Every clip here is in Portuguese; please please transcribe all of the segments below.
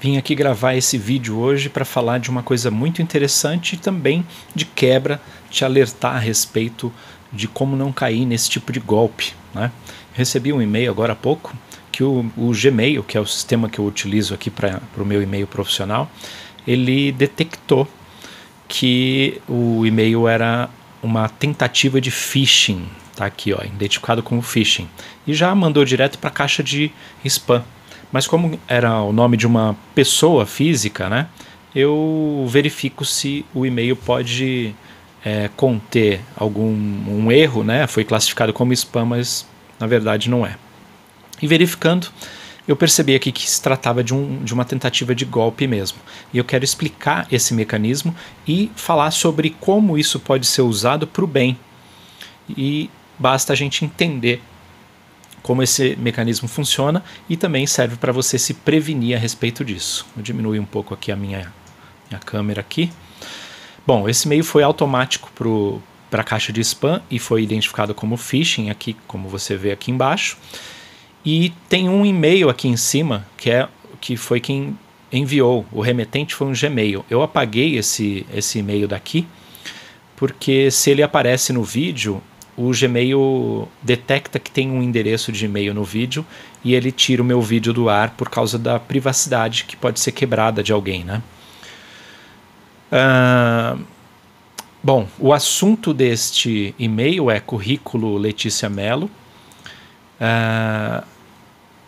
Vim aqui gravar esse vídeo hoje para falar de uma coisa muito interessante e também de quebra te alertar a respeito de como não cair nesse tipo de golpe. Né? Recebi um e-mail agora há pouco que o, o Gmail, que é o sistema que eu utilizo aqui para o meu e-mail profissional, ele detectou que o e-mail era uma tentativa de phishing, tá aqui, ó, identificado como phishing, e já mandou direto para a caixa de spam. Mas como era o nome de uma pessoa física, né? Eu verifico se o e-mail pode é, conter algum um erro, né? Foi classificado como spam, mas na verdade não é. E verificando, eu percebi aqui que se tratava de, um, de uma tentativa de golpe mesmo. E eu quero explicar esse mecanismo e falar sobre como isso pode ser usado para o bem. E basta a gente entender como esse mecanismo funciona e também serve para você se prevenir a respeito disso. Eu diminuir um pouco aqui a minha, minha câmera aqui. Bom, esse e-mail foi automático para a caixa de spam e foi identificado como phishing aqui, como você vê aqui embaixo. E tem um e-mail aqui em cima que é que foi quem enviou. O remetente foi um Gmail. Eu apaguei esse esse e-mail daqui porque se ele aparece no vídeo, o Gmail detecta que tem um endereço de e-mail no vídeo e ele tira o meu vídeo do ar por causa da privacidade que pode ser quebrada de alguém, né? Uh, bom, o assunto deste e-mail é currículo Letícia Mello uh,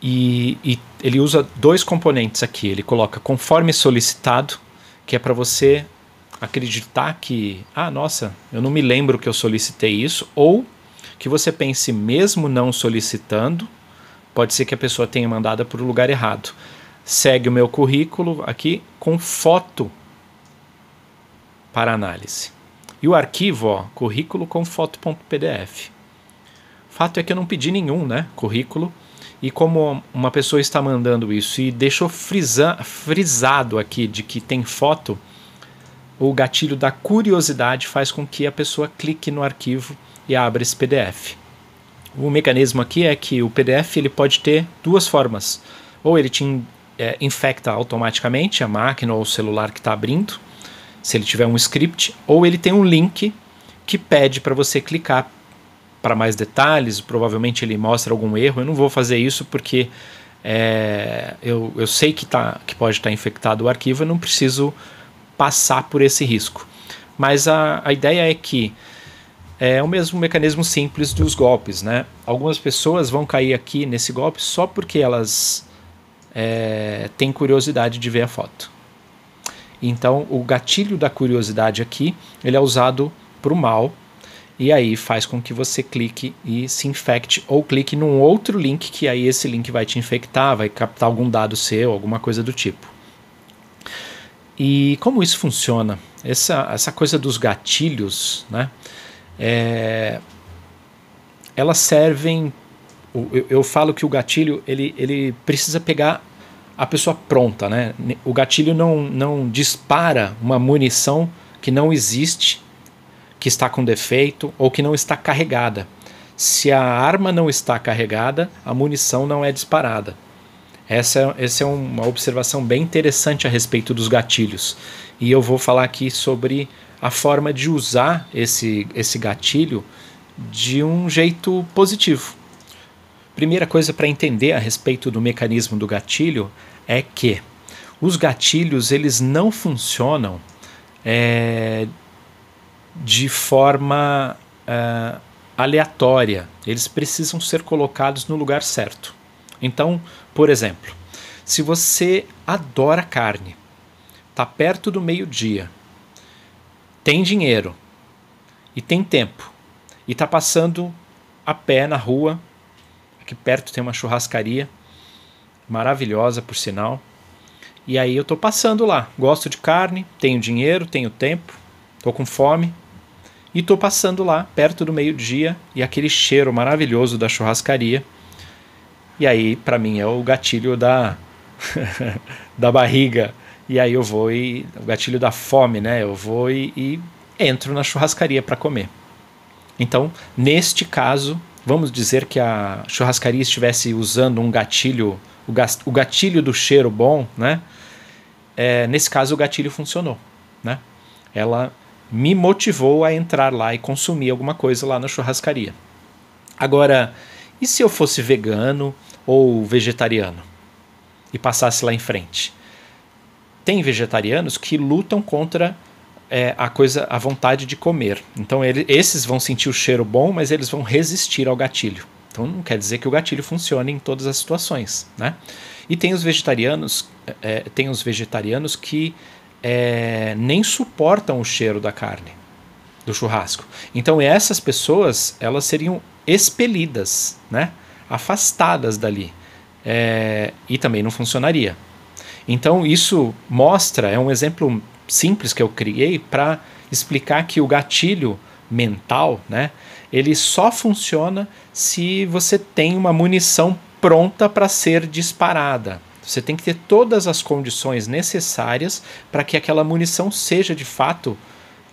e, e ele usa dois componentes aqui. Ele coloca conforme solicitado, que é para você acreditar que, ah, nossa, eu não me lembro que eu solicitei isso, ou que você pense mesmo não solicitando, pode ser que a pessoa tenha mandado para o lugar errado. Segue o meu currículo aqui com foto para análise. E o arquivo, ó, currículo com foto.pdf. Fato é que eu não pedi nenhum, né? Currículo. E como uma pessoa está mandando isso e deixou frisa, frisado aqui de que tem foto, o gatilho da curiosidade faz com que a pessoa clique no arquivo e abra esse PDF. O mecanismo aqui é que o PDF ele pode ter duas formas. Ou ele te é, infecta automaticamente a máquina ou o celular que está abrindo, se ele tiver um script, ou ele tem um link que pede para você clicar para mais detalhes. Provavelmente ele mostra algum erro. Eu não vou fazer isso porque é, eu, eu sei que, tá, que pode estar tá infectado o arquivo, eu não preciso passar por esse risco. Mas a, a ideia é que é o mesmo mecanismo simples dos golpes, né? Algumas pessoas vão cair aqui nesse golpe só porque elas é, têm curiosidade de ver a foto. Então, o gatilho da curiosidade aqui, ele é usado para o mal e aí faz com que você clique e se infecte ou clique num outro link que aí esse link vai te infectar, vai captar algum dado seu, alguma coisa do tipo. E como isso funciona? Essa, essa coisa dos gatilhos, né? É, elas servem. Eu, eu falo que o gatilho ele, ele precisa pegar a pessoa pronta, né? O gatilho não, não dispara uma munição que não existe, que está com defeito ou que não está carregada. Se a arma não está carregada, a munição não é disparada. Essa, essa é uma observação bem interessante a respeito dos gatilhos. E eu vou falar aqui sobre a forma de usar esse, esse gatilho de um jeito positivo. Primeira coisa para entender a respeito do mecanismo do gatilho é que os gatilhos eles não funcionam é, de forma é, aleatória. Eles precisam ser colocados no lugar certo. Então, por exemplo, se você adora carne, tá perto do meio-dia, tem dinheiro e tem tempo e tá passando a pé na rua, aqui perto tem uma churrascaria maravilhosa, por sinal. E aí eu tô passando lá, gosto de carne, tenho dinheiro, tenho tempo, tô com fome e tô passando lá perto do meio-dia e aquele cheiro maravilhoso da churrascaria e aí, para mim, é o gatilho da, da barriga. E aí eu vou e. O gatilho da fome, né? Eu vou e, e entro na churrascaria para comer. Então, neste caso, vamos dizer que a churrascaria estivesse usando um gatilho, o gatilho do cheiro bom, né? É, nesse caso, o gatilho funcionou, né? Ela me motivou a entrar lá e consumir alguma coisa lá na churrascaria. Agora, e se eu fosse vegano ou vegetariano e passasse lá em frente. Tem vegetarianos que lutam contra é, a coisa, a vontade de comer. Então ele, esses vão sentir o cheiro bom, mas eles vão resistir ao gatilho. Então não quer dizer que o gatilho funcione em todas as situações, né? E tem os vegetarianos, é, tem os vegetarianos que é, nem suportam o cheiro da carne do churrasco. Então essas pessoas elas seriam expelidas, né? afastadas dali. É, e também não funcionaria. Então, isso mostra, é um exemplo simples que eu criei para explicar que o gatilho mental, né, ele só funciona se você tem uma munição pronta para ser disparada. Você tem que ter todas as condições necessárias para que aquela munição seja de fato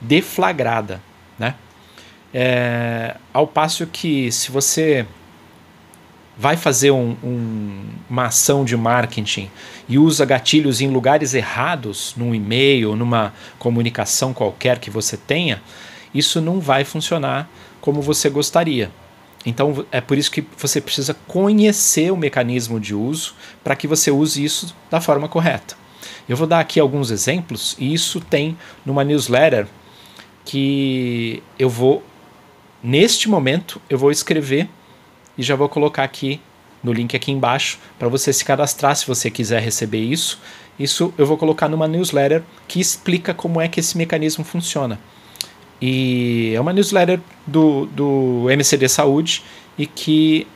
deflagrada, né? É, ao passo que se você vai fazer um, um, uma ação de marketing e usa gatilhos em lugares errados, num e-mail, numa comunicação qualquer que você tenha, isso não vai funcionar como você gostaria. Então é por isso que você precisa conhecer o mecanismo de uso para que você use isso da forma correta. Eu vou dar aqui alguns exemplos e isso tem numa newsletter que eu vou neste momento eu vou escrever e já vou colocar aqui no link aqui embaixo para você se cadastrar se você quiser receber isso. Isso eu vou colocar numa newsletter que explica como é que esse mecanismo funciona. E é uma newsletter do, do MCD Saúde e que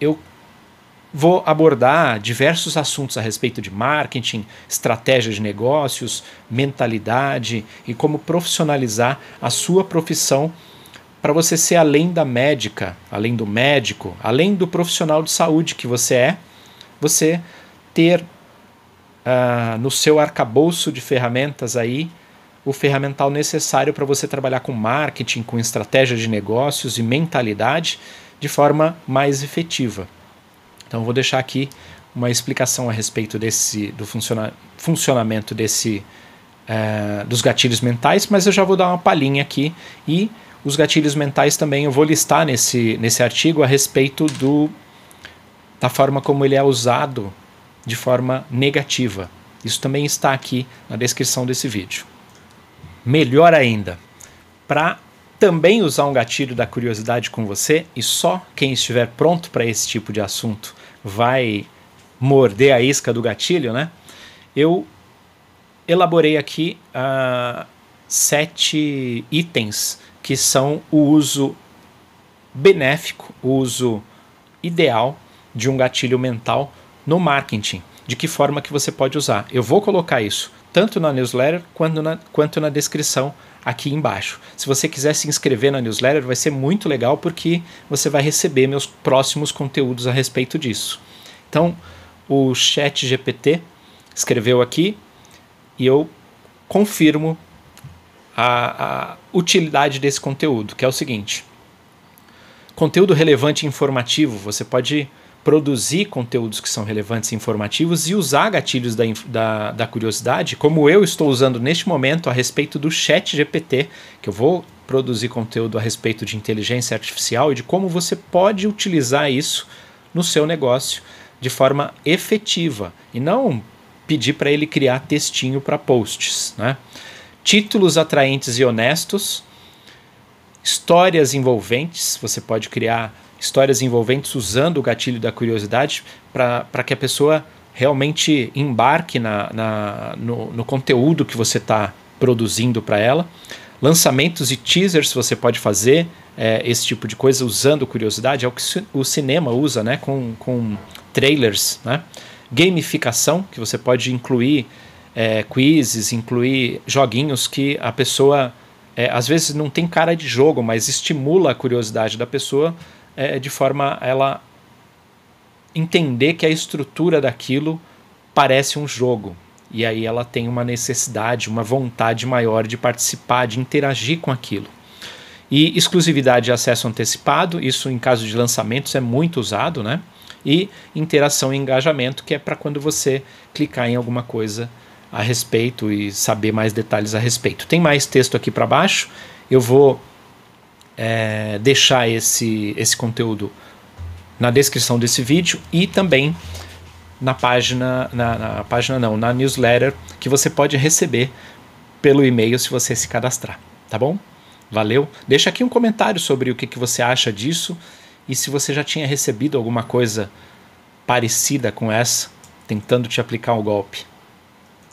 eu vou abordar diversos assuntos a respeito de marketing, estratégias de negócios, mentalidade e como profissionalizar a sua profissão para você ser além da médica, além do médico, além do profissional de saúde que você é, você ter uh, no seu arcabouço de ferramentas aí o ferramental necessário para você trabalhar com marketing, com estratégia de negócios e mentalidade de forma mais efetiva. Então vou deixar aqui uma explicação a respeito desse do funciona, funcionamento desse uh, dos gatilhos mentais, mas eu já vou dar uma palhinha aqui e os gatilhos mentais também eu vou listar nesse, nesse artigo a respeito do, da forma como ele é usado de forma negativa. Isso também está aqui na descrição desse vídeo. Melhor ainda, para também usar um gatilho da curiosidade com você, e só quem estiver pronto para esse tipo de assunto vai morder a isca do gatilho, né? Eu elaborei aqui uh, sete itens que são o uso benéfico, o uso ideal de um gatilho mental no marketing. De que forma que você pode usar? Eu vou colocar isso tanto na newsletter quanto na, quanto na descrição aqui embaixo. Se você quiser se inscrever na newsletter, vai ser muito legal porque você vai receber meus próximos conteúdos a respeito disso. Então, o chat GPT escreveu aqui e eu confirmo a, a utilidade desse conteúdo, que é o seguinte: conteúdo relevante e informativo, você pode produzir conteúdos que são relevantes e informativos e usar gatilhos da, da, da, curiosidade, como eu estou usando neste momento a respeito do Chat GPT, que eu vou produzir conteúdo a respeito de inteligência artificial e de como você pode utilizar isso no seu negócio de forma efetiva e não pedir para ele criar textinho para posts, né? títulos atraentes e honestos, histórias envolventes, você pode criar histórias envolventes usando o gatilho da curiosidade para que a pessoa realmente embarque na, na no, no conteúdo que você está produzindo para ela. Lançamentos e teasers você pode fazer é, esse tipo de coisa usando curiosidade, é o que o cinema usa né, com, com trailers. Né? Gamificação, que você pode incluir é, quizzes, incluir joguinhos que a pessoa é, às vezes não tem cara de jogo, mas estimula a curiosidade da pessoa é, de forma a ela entender que a estrutura daquilo parece um jogo. E aí ela tem uma necessidade, uma vontade maior de participar, de interagir com aquilo. E exclusividade de acesso antecipado, isso em caso de lançamentos é muito usado, né? E interação e engajamento, que é para quando você clicar em alguma coisa a respeito e saber mais detalhes a respeito. Tem mais texto aqui para baixo. Eu vou é, deixar esse, esse conteúdo na descrição desse vídeo e também na página, na, na página não, na newsletter que você pode receber pelo e-mail se você se cadastrar, tá bom? Valeu. Deixa aqui um comentário sobre o que, que você acha disso e se você já tinha recebido alguma coisa parecida com essa, tentando te aplicar um golpe.